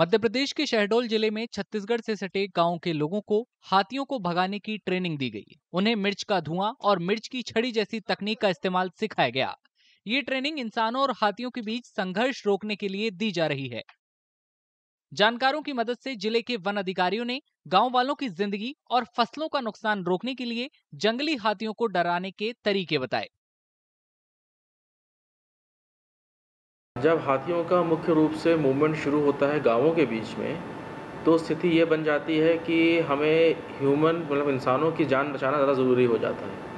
मध्य प्रदेश के शहडोल जिले में छत्तीसगढ़ से सटे गांव के लोगों को हाथियों को भगाने की ट्रेनिंग दी गई उन्हें मिर्च का धुआं और मिर्च की छड़ी जैसी तकनीक का इस्तेमाल सिखाया गया ये ट्रेनिंग इंसानों और हाथियों के बीच संघर्ष रोकने के लिए दी जा रही है जानकारों की मदद से जिले के वन अधिकारियों ने गांव वालों की जिंदगी और फसलों का नुकसान रोकने के लिए जंगली हाथियों को डराने के तरीके बताए जब हाथियों का मुख्य रूप से मूवमेंट शुरू होता है गांवों के बीच में तो स्थिति ये बन जाती है कि हमें ह्यूमन मतलब इंसानों की जान बचाना ज़्यादा ज़रूरी हो जाता है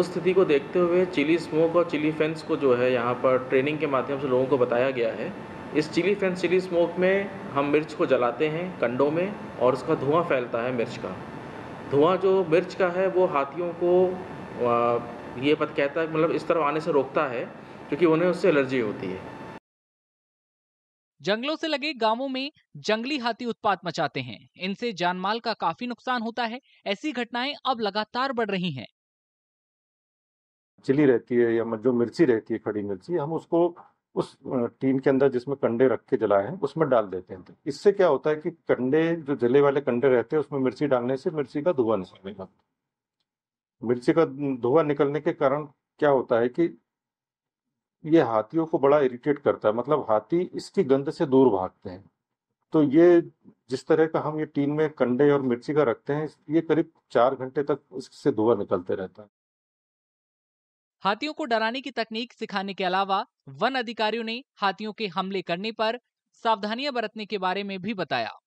उस स्थिति को देखते हुए चिली स्मोक और चिली फेंस को जो है यहाँ पर ट्रेनिंग के माध्यम से लोगों को बताया गया है इस चिली फेंस चिली स्मोक में हम मिर्च को जलाते हैं कंडों में और उसका धुआं फैलता है मिर्च का धुआं जो मिर्च का है वो हाथियों को ये पता कहता है मतलब इस तरफ आने से रोकता है क्योंकि उन्हें उससे एलर्जी होती है जंगलों से लगे गांवों में जंगली हाथी उत्पात मचाते हैं इनसे जानमाल का काफी नुकसान होता है ऐसी घटनाएं अब लगातार बढ़ रही हैं चिली रहती है या जो मिर्ची रहती है खड़ी मिर्ची हम उसको उस टीन के अंदर जिसमें कंडे रख के जलाए हैं उसमें डाल देते हैं इससे क्या होता है कि कंडे जो जले वाले कंडे रहते हैं उसमें मिर्ची डालने से मिर्ची का धुआं निकलेगा मिर्ची का धुआं निकलने के कारण क्या होता है कि ये हाथियों को बड़ा इरिटेट करता है मतलब हाथी इसकी गंध से दूर भागते हैं तो ये जिस तरह का हम ये टीन में कंडे और मिर्ची का रखते हैं ये करीब चार घंटे तक उससे धुआं निकलते रहता है हाथियों को डराने की तकनीक सिखाने के अलावा वन अधिकारियों ने हाथियों के हमले करने पर सावधानियां बरतने के बारे में भी बताया